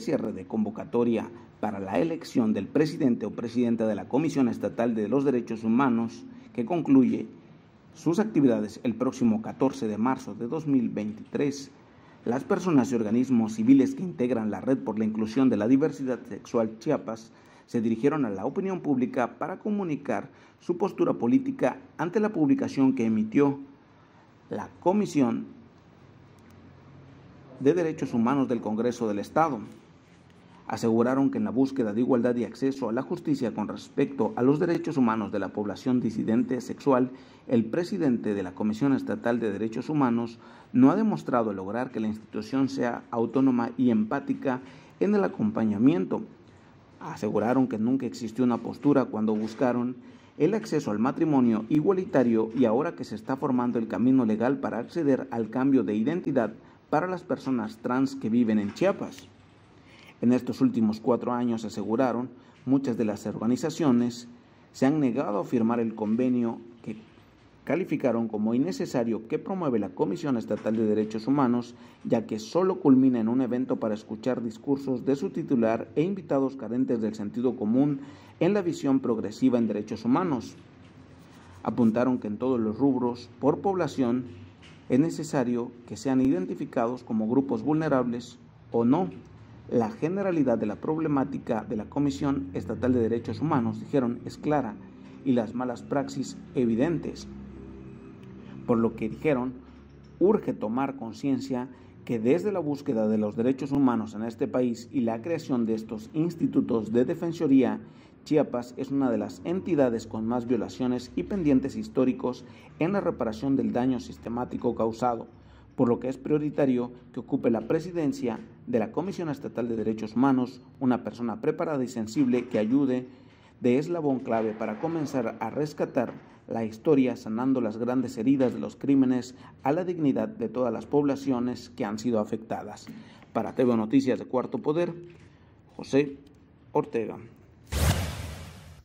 cierre de convocatoria para la elección del presidente o presidenta de la Comisión Estatal de los Derechos Humanos, que concluye sus actividades el próximo 14 de marzo de 2023, las personas y organismos civiles que integran la Red por la Inclusión de la Diversidad Sexual Chiapas se dirigieron a la opinión pública para comunicar su postura política ante la publicación que emitió la Comisión de Derechos Humanos del Congreso del Estado aseguraron que en la búsqueda de igualdad y acceso a la justicia con respecto a los derechos humanos de la población disidente sexual, el presidente de la Comisión Estatal de Derechos Humanos no ha demostrado lograr que la institución sea autónoma y empática en el acompañamiento. Aseguraron que nunca existió una postura cuando buscaron el acceso al matrimonio igualitario y ahora que se está formando el camino legal para acceder al cambio de identidad para las personas trans que viven en Chiapas. En estos últimos cuatro años, aseguraron, muchas de las organizaciones se han negado a firmar el convenio que calificaron como innecesario que promueve la Comisión Estatal de Derechos Humanos, ya que solo culmina en un evento para escuchar discursos de su titular e invitados carentes del sentido común en la visión progresiva en derechos humanos. Apuntaron que en todos los rubros, por población, es necesario que sean identificados como grupos vulnerables o no, la generalidad de la problemática de la Comisión Estatal de Derechos Humanos, dijeron, es clara y las malas praxis evidentes. Por lo que dijeron, urge tomar conciencia que desde la búsqueda de los derechos humanos en este país y la creación de estos institutos de defensoría, Chiapas es una de las entidades con más violaciones y pendientes históricos en la reparación del daño sistemático causado, por lo que es prioritario que ocupe la presidencia de la Comisión Estatal de Derechos Humanos una persona preparada y sensible que ayude de eslabón clave para comenzar a rescatar la historia sanando las grandes heridas de los crímenes a la dignidad de todas las poblaciones que han sido afectadas. Para TV Noticias de Cuarto Poder, José Ortega.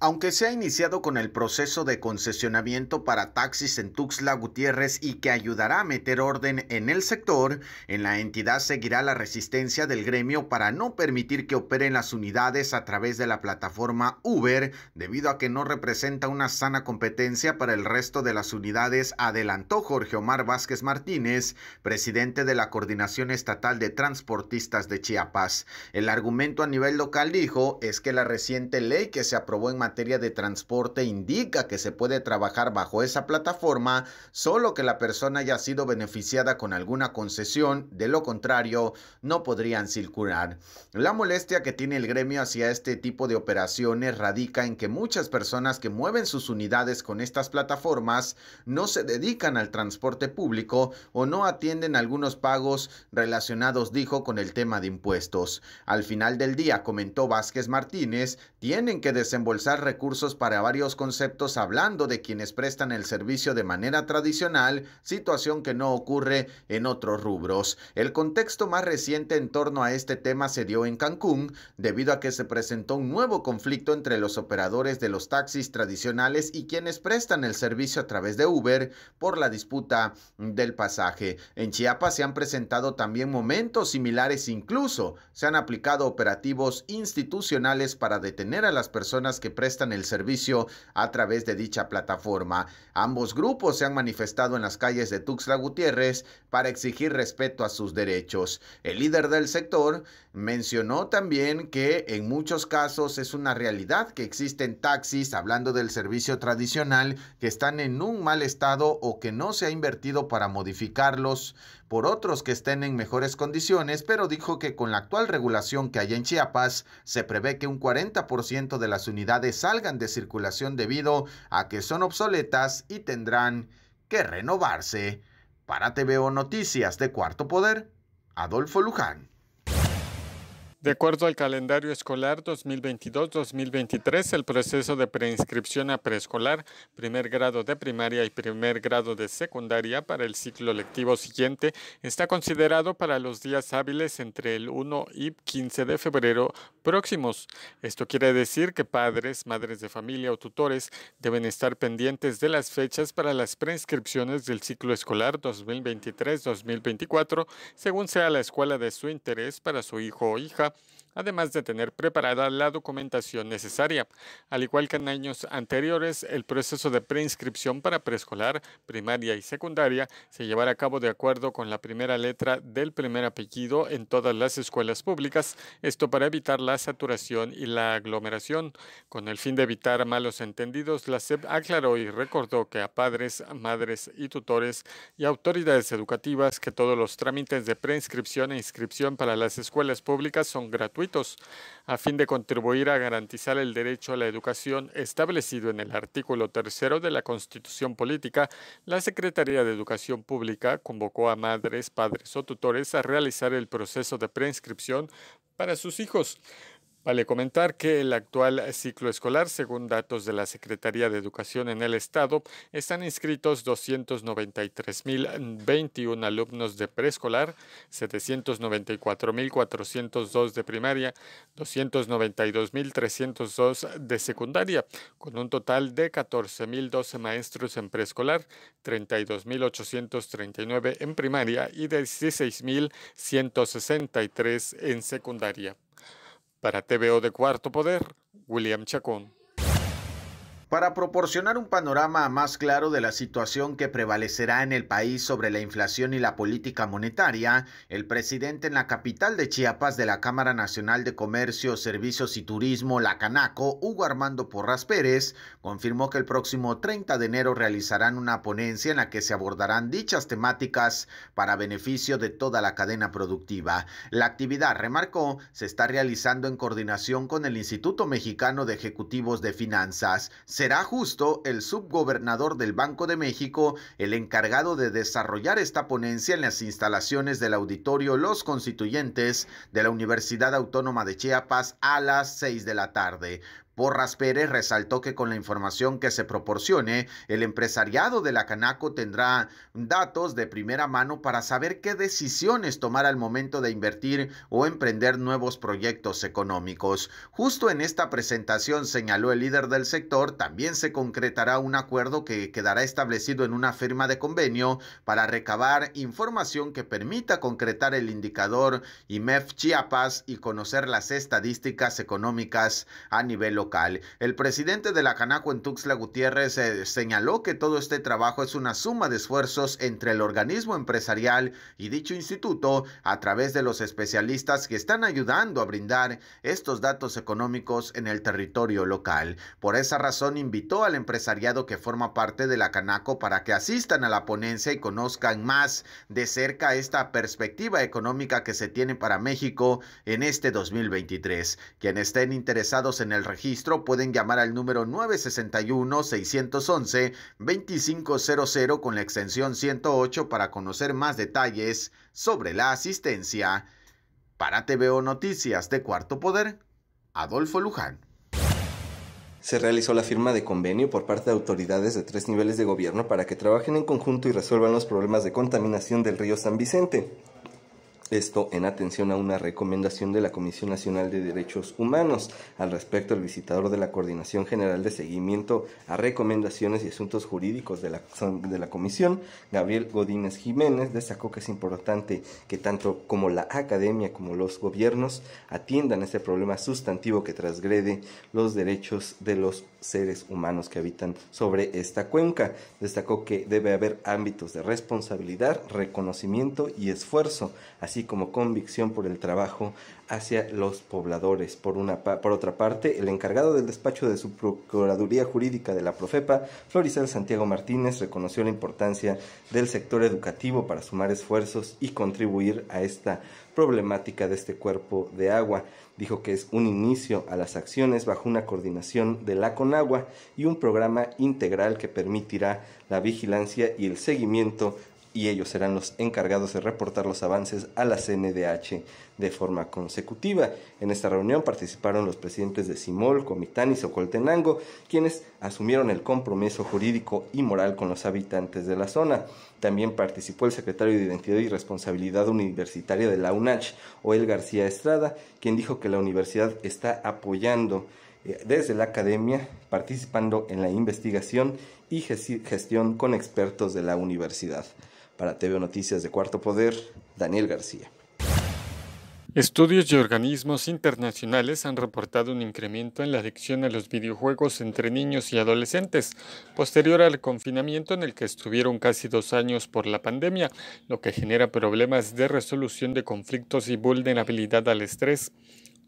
Aunque se ha iniciado con el proceso de concesionamiento para taxis en Tuxtla Gutiérrez y que ayudará a meter orden en el sector, en la entidad seguirá la resistencia del gremio para no permitir que operen las unidades a través de la plataforma Uber, debido a que no representa una sana competencia para el resto de las unidades, adelantó Jorge Omar Vázquez Martínez, presidente de la Coordinación Estatal de Transportistas de Chiapas. El argumento a nivel local dijo es que la reciente ley que se aprobó en materia materia de transporte indica que se puede trabajar bajo esa plataforma, solo que la persona haya sido beneficiada con alguna concesión, de lo contrario, no podrían circular. La molestia que tiene el gremio hacia este tipo de operaciones radica en que muchas personas que mueven sus unidades con estas plataformas no se dedican al transporte público o no atienden algunos pagos relacionados, dijo, con el tema de impuestos. Al final del día, comentó Vázquez Martínez, tienen que desembolsar recursos para varios conceptos hablando de quienes prestan el servicio de manera tradicional, situación que no ocurre en otros rubros. El contexto más reciente en torno a este tema se dio en Cancún, debido a que se presentó un nuevo conflicto entre los operadores de los taxis tradicionales y quienes prestan el servicio a través de Uber por la disputa del pasaje. En Chiapas se han presentado también momentos similares, incluso se han aplicado operativos institucionales para detener a las personas que prestan en el servicio a través de dicha plataforma. Ambos grupos se han manifestado en las calles de Tuxtla Gutiérrez para exigir respeto a sus derechos. El líder del sector mencionó también que en muchos casos es una realidad que existen taxis, hablando del servicio tradicional, que están en un mal estado o que no se ha invertido para modificarlos por otros que estén en mejores condiciones, pero dijo que con la actual regulación que hay en Chiapas, se prevé que un 40% de las unidades salgan de circulación debido a que son obsoletas y tendrán que renovarse. Para TVO Noticias de Cuarto Poder, Adolfo Luján. De acuerdo al calendario escolar 2022-2023, el proceso de preinscripción a preescolar, primer grado de primaria y primer grado de secundaria para el ciclo lectivo siguiente está considerado para los días hábiles entre el 1 y 15 de febrero próximos. Esto quiere decir que padres, madres de familia o tutores deben estar pendientes de las fechas para las preinscripciones del ciclo escolar 2023-2024, según sea la escuela de su interés para su hijo o hija además de tener preparada la documentación necesaria. Al igual que en años anteriores, el proceso de preinscripción para preescolar, primaria y secundaria se llevará a cabo de acuerdo con la primera letra del primer apellido en todas las escuelas públicas, esto para evitar la saturación y la aglomeración. Con el fin de evitar malos entendidos, la SEP aclaró y recordó que a padres, madres y tutores y autoridades educativas que todos los trámites de preinscripción e inscripción para las escuelas públicas son gratuitos a fin de contribuir a garantizar el derecho a la educación establecido en el artículo tercero de la Constitución Política, la Secretaría de Educación Pública convocó a madres, padres o tutores a realizar el proceso de preinscripción para sus hijos. Vale comentar que el actual ciclo escolar, según datos de la Secretaría de Educación en el Estado, están inscritos 293.021 alumnos de preescolar, 794.402 de primaria, 292.302 de secundaria, con un total de 14.012 maestros en preescolar, 32.839 en primaria y 16.163 en secundaria. Para TVO de Cuarto Poder, William Chacón. Para proporcionar un panorama más claro de la situación que prevalecerá en el país sobre la inflación y la política monetaria, el presidente en la capital de Chiapas de la Cámara Nacional de Comercio, Servicios y Turismo, la Canaco, Hugo Armando Porras Pérez, confirmó que el próximo 30 de enero realizarán una ponencia en la que se abordarán dichas temáticas para beneficio de toda la cadena productiva. La actividad, remarcó, se está realizando en coordinación con el Instituto Mexicano de Ejecutivos de Finanzas será justo el subgobernador del Banco de México el encargado de desarrollar esta ponencia en las instalaciones del auditorio Los Constituyentes de la Universidad Autónoma de Chiapas a las 6 de la tarde. Borras Pérez resaltó que con la información que se proporcione, el empresariado de la Canaco tendrá datos de primera mano para saber qué decisiones tomar al momento de invertir o emprender nuevos proyectos económicos. Justo en esta presentación, señaló el líder del sector, también se concretará un acuerdo que quedará establecido en una firma de convenio para recabar información que permita concretar el indicador IMEF Chiapas y conocer las estadísticas económicas a nivel local. El presidente de la Canaco en Tuxtla Gutiérrez eh, señaló que todo este trabajo es una suma de esfuerzos entre el organismo empresarial y dicho instituto a través de los especialistas que están ayudando a brindar estos datos económicos en el territorio local. Por esa razón invitó al empresariado que forma parte de la Canaco para que asistan a la ponencia y conozcan más de cerca esta perspectiva económica que se tiene para México en este 2023. Quienes estén interesados en el registro pueden llamar al número 961-611-2500 con la extensión 108 para conocer más detalles sobre la asistencia. Para TVO Noticias de Cuarto Poder, Adolfo Luján se realizó la firma de convenio por parte de autoridades de tres niveles de gobierno para que trabajen en conjunto y resuelvan los problemas de contaminación del río San Vicente. Esto en atención a una recomendación de la Comisión Nacional de Derechos Humanos. Al respecto, el visitador de la Coordinación General de Seguimiento a Recomendaciones y Asuntos Jurídicos de la, Comisión, Gabriel Godínez Jiménez, destacó que es importante que tanto como la academia como los gobiernos atiendan este problema sustantivo que transgrede los derechos de los seres humanos que habitan sobre esta cuenca. Destacó que debe haber ámbitos de responsabilidad, reconocimiento y esfuerzo, así como convicción por el trabajo hacia los pobladores. Por, una, por otra parte, el encargado del despacho de su Procuraduría Jurídica de la Profepa, Florizal Santiago Martínez, reconoció la importancia del sector educativo para sumar esfuerzos y contribuir a esta problemática de este cuerpo de agua. Dijo que es un inicio a las acciones bajo una coordinación de la Conagua y un programa integral que permitirá la vigilancia y el seguimiento y ellos serán los encargados de reportar los avances a la CNDH de forma consecutiva. En esta reunión participaron los presidentes de Simol, Comitán y Socoltenango, quienes asumieron el compromiso jurídico y moral con los habitantes de la zona. También participó el secretario de Identidad y Responsabilidad Universitaria de la UNACH, Oel García Estrada, quien dijo que la universidad está apoyando eh, desde la academia, participando en la investigación y gestión con expertos de la universidad. Para TV Noticias de Cuarto Poder, Daniel García. Estudios y organismos internacionales han reportado un incremento en la adicción a los videojuegos entre niños y adolescentes, posterior al confinamiento en el que estuvieron casi dos años por la pandemia, lo que genera problemas de resolución de conflictos y vulnerabilidad al estrés.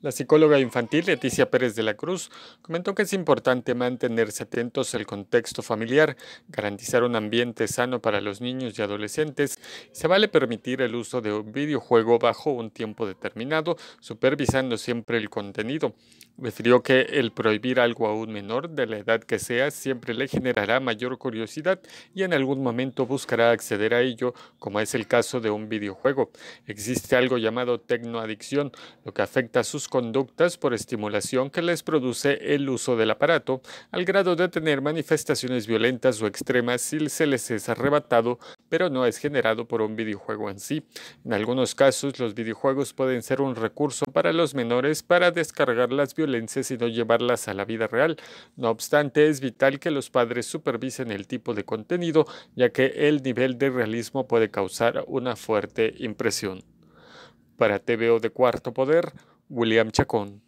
La psicóloga infantil Leticia Pérez de la Cruz comentó que es importante mantenerse atentos al contexto familiar, garantizar un ambiente sano para los niños y adolescentes se vale permitir el uso de un videojuego bajo un tiempo determinado, supervisando siempre el contenido. Refirió que el prohibir algo a un menor de la edad que sea siempre le generará mayor curiosidad y en algún momento buscará acceder a ello, como es el caso de un videojuego. Existe algo llamado tecnoadicción, lo que afecta a sus conductas por estimulación que les produce el uso del aparato, al grado de tener manifestaciones violentas o extremas si se les es arrebatado, pero no es generado por un videojuego en sí. En algunos casos, los videojuegos pueden ser un recurso para los menores para descargar las violencias y no llevarlas a la vida real. No obstante, es vital que los padres supervisen el tipo de contenido, ya que el nivel de realismo puede causar una fuerte impresión. Para TVO de Cuarto Poder, William Chacon